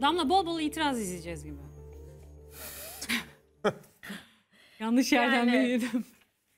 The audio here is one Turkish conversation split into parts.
Damla bol bol itiraz izleyeceğiz gibi. Yanlış yerden Yani- büyüdüm.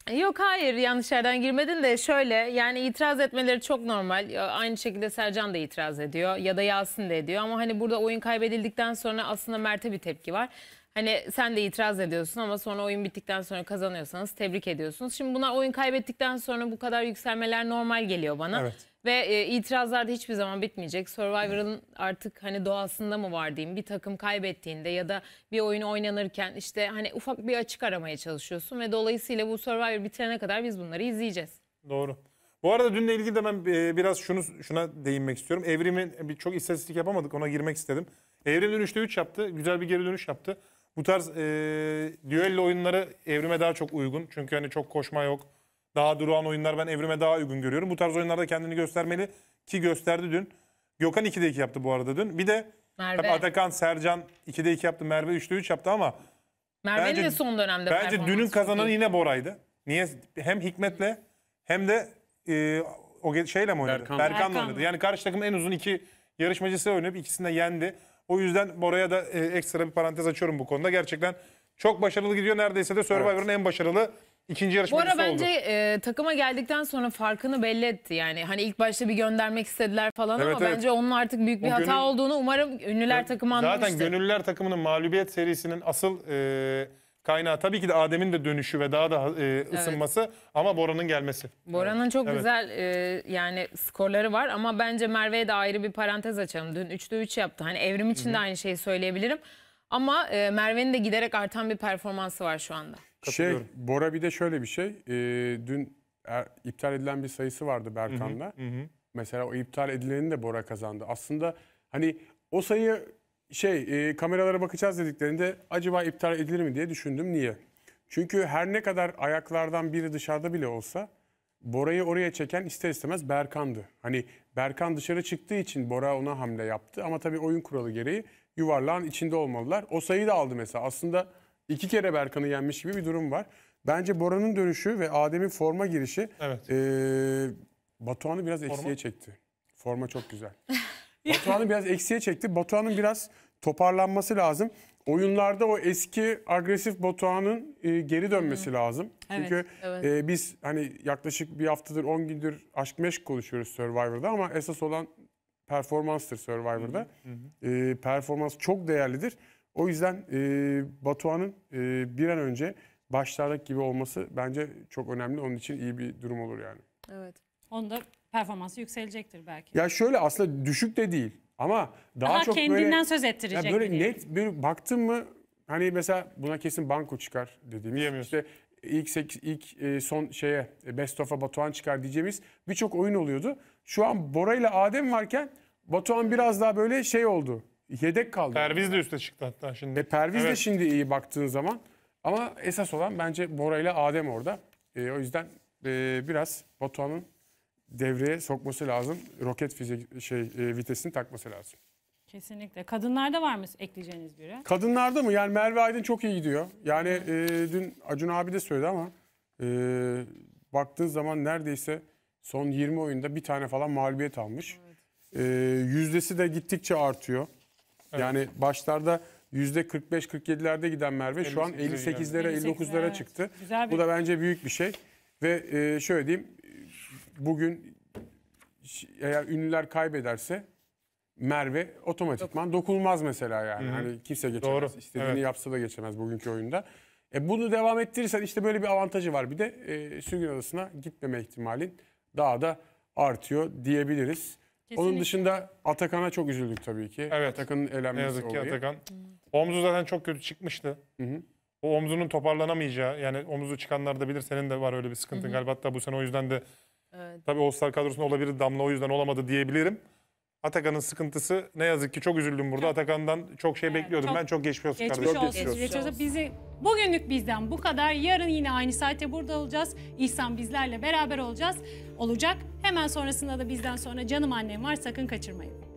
E, yok hayır yanlış yerden girmedin de şöyle yani itiraz etmeleri çok normal. Aynı şekilde Sercan da itiraz ediyor ya da Yasin de ediyor ama hani burada oyun kaybedildikten sonra aslında Mert'e bir tepki var. Hani sen de itiraz ediyorsun ama sonra oyun bittikten sonra kazanıyorsanız tebrik ediyorsunuz. Şimdi buna oyun kaybettikten sonra bu kadar yükselmeler normal geliyor bana. Evet. Ve e, itirazlar da hiçbir zaman bitmeyecek. Survivor'ın artık hani doğasında mı var diyeyim. Bir takım kaybettiğinde ya da bir oyun oynanırken işte hani ufak bir açık aramaya çalışıyorsun. Ve dolayısıyla bu Survivor bitene kadar biz bunları izleyeceğiz. Doğru. Bu arada dünle ilgili de ben e, biraz şunu şuna değinmek istiyorum. Evrim'in e, bir çok istatistik yapamadık ona girmek istedim. Evrim dönüşte 3 yaptı. Güzel bir geri dönüş yaptı. Bu tarz e, düello oyunları evrime daha çok uygun. Çünkü hani çok koşma yok. Daha duran oyunlar ben evrime daha uygun görüyorum. Bu tarz oyunlarda kendini göstermeli ki gösterdi dün. Gökhan 2'de 2 yaptı bu arada dün. Bir de Merve. tabii Atakan, Sercan 2'de 2 yaptı. Merve 3'de 3 yaptı ama Merve'nin de son dönemde bence dünün kazananı değil. yine Bora'ydı. Niye? Hem Hikmet'le hem de e, o şeyle mi oynadı? Berkan. Berkan'la Berkan. oynadı. Yani karşı takım en uzun iki yarışmacısı oynayıp ikisini de yendi. O yüzden Bora'ya da e, ekstra bir parantez açıyorum bu konuda. Gerçekten çok başarılı gidiyor. Neredeyse de Survivor'ın evet. en başarılı İkinci Bu ara bence e, takıma geldikten sonra farkını belli etti. Yani hani ilk başta bir göndermek istediler falan Evet, ama evet. bence onun artık büyük bir O hata gönül- olduğunu umarım ünlüler takımı anlamıştır. Zaten Gönüllüler takımının mağlubiyet serisinin asıl e, kaynağı tabii ki de Adem'in de dönüşü ve daha da e, ısınması ama Bora'nın gelmesi. Bora'nın çok Evet. güzel e, yani skorları var ama bence Merve'ye de ayrı bir parantez açalım. Dün 3'te 3 yaptı. Hani evrim için de aynı şeyi söyleyebilirim. Ama e, Merve'nin de giderek artan bir performansı var şu anda. Şey, Bora bir de şöyle bir şey. Ee, e, dün er, iptal edilen bir sayısı vardı Berkan'la. Hı hı, hı. Mesela o iptal edileni de Bora kazandı. Aslında hani o sayı şey e, kameralara bakacağız dediklerinde acaba iptal edilir mi diye düşündüm. Niye? Çünkü her ne kadar ayaklardan biri dışarıda bile olsa Bora'yı oraya çeken ister istemez Berkan'dı. Hani Berkan dışarı çıktığı için Bora ona hamle yaptı ama tabii oyun kuralı gereği yuvarlağın içinde olmalılar. O sayıyı da aldı mesela. Aslında iki kere Berkan'ı yenmiş gibi bir durum var. Bence Bora'nın dönüşü ve Adem'in forma girişi evet. e, Batuhan'ı biraz forma. eksiye çekti. Forma çok güzel. Batuhan'ı biraz eksiye çekti. Batuhan'ın biraz toparlanması lazım. Oyunlarda o eski agresif Batuhan'ın e, geri dönmesi Hı. lazım. Evet, Çünkü evet. E, biz hani yaklaşık bir haftadır 10 gündür aşk meşk konuşuyoruz Survivor'da ama esas olan performanstır Survivor'da. Hı hı. E, performans çok değerlidir. O yüzden e, Batuhan'ın e, bir an önce başlardaki gibi olması bence çok önemli. Onun için iyi bir durum olur yani. Evet. Onun da performansı yükselecektir belki. Ya şöyle aslında düşük de değil ama daha, daha çok kendinden böyle, söz ettirecek. Ya böyle net bir baktın mı hani mesela buna kesin banko çıkar dediğimiz işte ilk 8 ilk e, son şeye e, Best of'a Batuhan çıkar diyeceğimiz birçok oyun oluyordu. Şu an Bora ile Adem varken Batuhan biraz daha böyle şey oldu yedek kaldı. Perviz de üste çıktı hatta şimdi. E, Perviz evet. de şimdi iyi baktığın zaman. Ama esas olan bence Bora ile Adem orada. E, o yüzden e, biraz Batuhan'ın devreye sokması lazım. Roket fizik şey e, vitesini takması lazım. Kesinlikle. Kadınlarda var mı ekleyeceğiniz biri? Kadınlarda mı? Yani Merve Aydın çok iyi gidiyor. Yani e, dün Acun abi de söyledi ama e, baktığın zaman neredeyse son 20 oyunda bir tane falan mağlubiyet almış. Evet. E, yüzdesi de gittikçe artıyor. Evet. Yani başlarda %45-47'lerde giden Merve şu an 58'lere 59'lara evet. çıktı. Güzel bir... Bu da bence büyük bir şey. Ve e, şöyle diyeyim bugün eğer ünlüler kaybederse Merve otomatikman dokunulmaz mesela yani. Hı-hı. Hani kimse geçemez. Doğru. İstediğini evet. yapsa da geçemez bugünkü oyunda. E bunu devam ettirirsen işte böyle bir avantajı var. Bir de e, Sürgün Adası'na gitmeme ihtimalin daha da artıyor diyebiliriz. Onun dışında Atakan'a çok üzüldük tabii ki. Evet. Atakan'ın elenmesi Ne yazık ki Atakan. Omzu zaten çok kötü çıkmıştı. Hı hı. O omzunun toparlanamayacağı yani omuzu çıkanlar da bilir senin de var öyle bir sıkıntın galiba. Hatta bu sene o yüzden de Evet. tabii All-Star kadrosunda olabilir Damla o yüzden olamadı diyebilirim. Atakan'ın sıkıntısı ne yazık ki çok üzüldüm burada. Atakan'dan çok şey bekliyordum. çok- ben çok geçmiş olsun Geçmiş kardeşim. olsun. Geçmiş olsun. Bizi bugünlük bizden bu kadar. Yarın yine aynı saate burada olacağız. İhsan bizlerle beraber olacağız. Olacak. Hemen sonrasında da bizden sonra Canım Annem var sakın kaçırmayın.